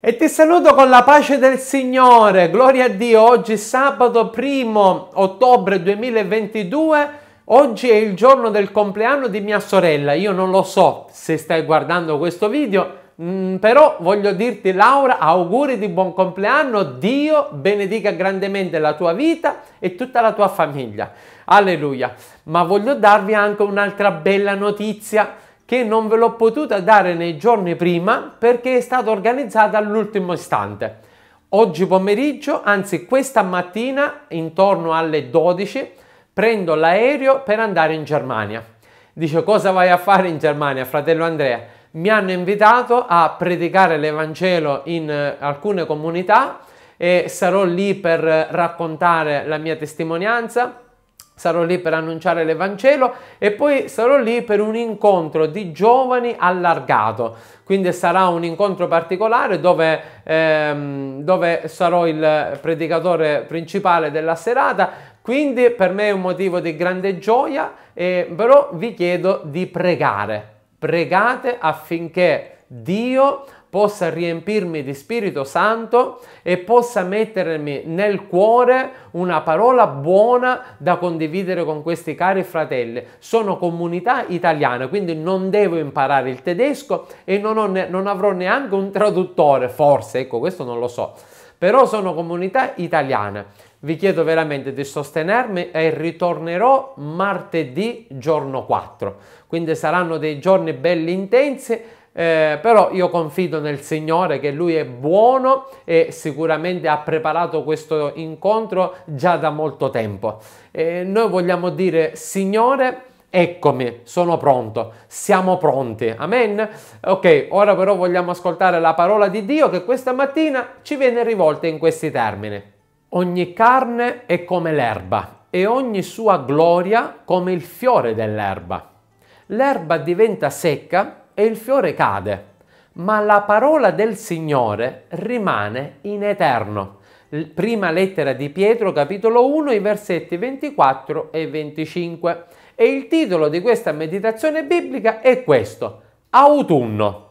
E ti saluto con la pace del Signore, gloria a Dio, oggi sabato 1 ottobre 2022, oggi è il giorno del compleanno di mia sorella, io non lo so se stai guardando questo video, mm, però voglio dirti Laura, auguri di buon compleanno, Dio benedica grandemente la tua vita e tutta la tua famiglia, alleluia, ma voglio darvi anche un'altra bella notizia, che non ve l'ho potuta dare nei giorni prima perché è stata organizzata all'ultimo istante. Oggi pomeriggio, anzi questa mattina, intorno alle 12, prendo l'aereo per andare in Germania. Dice cosa vai a fare in Germania, fratello Andrea? Mi hanno invitato a predicare l'Evangelo in eh, alcune comunità e sarò lì per eh, raccontare la mia testimonianza sarò lì per annunciare l'Evangelo e poi sarò lì per un incontro di giovani allargato. Quindi sarà un incontro particolare dove, ehm, dove sarò il predicatore principale della serata. Quindi per me è un motivo di grande gioia, eh, però vi chiedo di pregare. Pregate affinché Dio possa riempirmi di Spirito Santo e possa mettermi nel cuore una parola buona da condividere con questi cari fratelli. Sono comunità italiana, quindi non devo imparare il tedesco e non, ne- non avrò neanche un traduttore, forse, ecco, questo non lo so. Però sono comunità italiana. Vi chiedo veramente di sostenermi e ritornerò martedì giorno 4. Quindi saranno dei giorni belli intensi eh, però io confido nel Signore che Lui è buono e sicuramente ha preparato questo incontro già da molto tempo. Eh, noi vogliamo dire Signore, Eccomi, sono pronto, siamo pronti. Amen. Ok, ora però vogliamo ascoltare la parola di Dio che questa mattina ci viene rivolta in questi termini. Ogni carne è come l'erba e ogni sua gloria come il fiore dell'erba. L'erba diventa secca e il fiore cade, ma la parola del Signore rimane in eterno. Prima lettera di Pietro, capitolo 1, i versetti 24 e 25. E il titolo di questa meditazione biblica è questo, Autunno.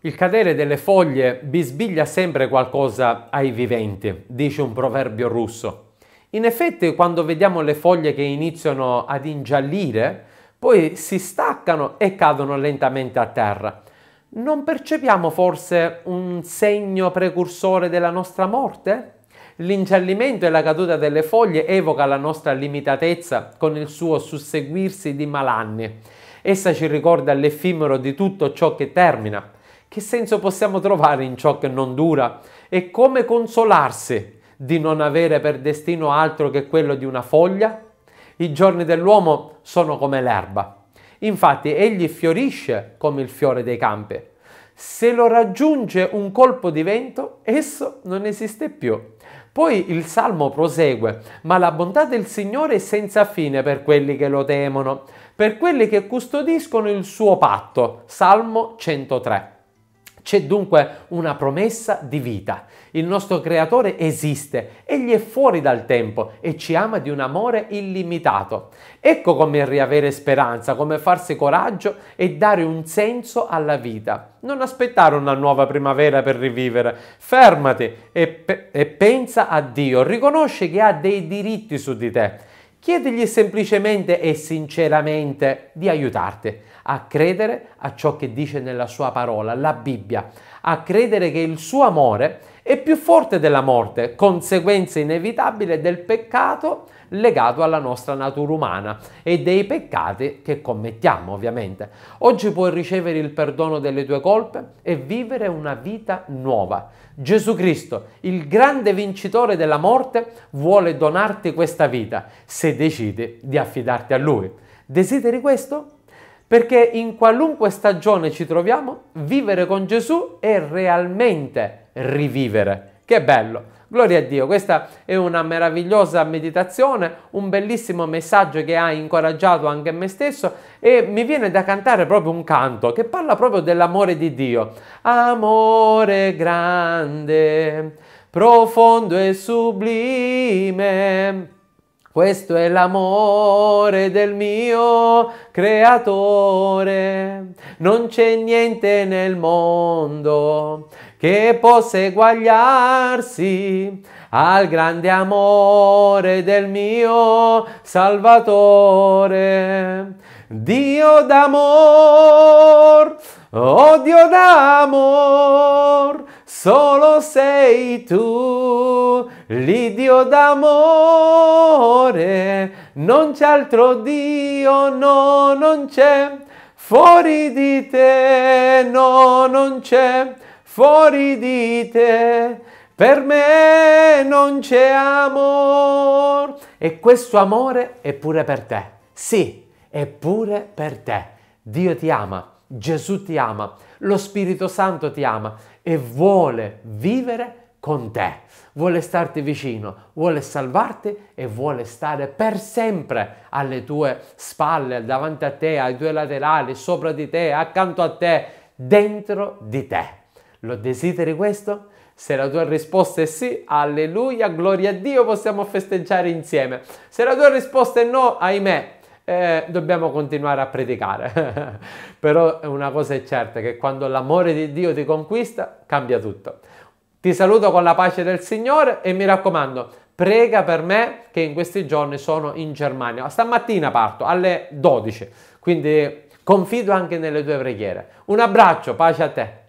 Il cadere delle foglie bisbiglia sempre qualcosa ai viventi, dice un proverbio russo. In effetti, quando vediamo le foglie che iniziano ad ingiallire, poi si staccano e cadono lentamente a terra. Non percepiamo forse un segno precursore della nostra morte? L'incellimento e la caduta delle foglie evoca la nostra limitatezza con il suo susseguirsi di malanni. Essa ci ricorda l'effimero di tutto ciò che termina. Che senso possiamo trovare in ciò che non dura? E come consolarsi di non avere per destino altro che quello di una foglia? I giorni dell'uomo sono come l'erba. Infatti egli fiorisce come il fiore dei campi. Se lo raggiunge un colpo di vento, esso non esiste più. Poi il salmo prosegue, ma la bontà del Signore è senza fine per quelli che lo temono, per quelli che custodiscono il suo patto. Salmo 103. C'è dunque una promessa di vita. Il nostro Creatore esiste, Egli è fuori dal tempo e ci ama di un amore illimitato. Ecco come riavere speranza, come farsi coraggio e dare un senso alla vita. Non aspettare una nuova primavera per rivivere. Fermati e, pe- e pensa a Dio, riconosci che ha dei diritti su di te Chiedigli semplicemente e sinceramente di aiutarti a credere a ciò che dice nella sua parola, la Bibbia, a credere che il suo amore è più forte della morte, conseguenza inevitabile del peccato legato alla nostra natura umana e dei peccati che commettiamo ovviamente. Oggi puoi ricevere il perdono delle tue colpe e vivere una vita nuova. Gesù Cristo, il grande vincitore della morte, vuole donarti questa vita se decidi di affidarti a Lui. Desideri questo? perché in qualunque stagione ci troviamo, vivere con Gesù è realmente rivivere. Che bello! Gloria a Dio, questa è una meravigliosa meditazione, un bellissimo messaggio che ha incoraggiato anche me stesso e mi viene da cantare proprio un canto che parla proprio dell'amore di Dio. Amore grande, profondo e sublime questo è l'amore del mio creatore. Non c'è niente nel mondo che possa eguagliarsi al grande amore del mio Salvatore. Dio d'amor, oh Dio d'amor, solo sei tu. L'idio d'amore, non c'è altro Dio, no, non c'è. Fuori di te, no, non c'è. Fuori di te, per me non c'è amore. E questo amore è pure per te. Sì, è pure per te. Dio ti ama, Gesù ti ama, lo Spirito Santo ti ama e vuole vivere con te, vuole starti vicino, vuole salvarti e vuole stare per sempre alle tue spalle, davanti a te, ai tuoi laterali, sopra di te, accanto a te, dentro di te. Lo desideri questo? Se la tua risposta è sì, alleluia, gloria a Dio, possiamo festeggiare insieme. Se la tua risposta è no, ahimè, eh, dobbiamo continuare a predicare. Però una cosa è certa, che quando l'amore di Dio ti conquista, cambia tutto. Ti saluto con la pace del Signore e mi raccomando, prega per me che in questi giorni sono in Germania. Stamattina parto alle 12, quindi confido anche nelle tue preghiere. Un abbraccio, pace a te.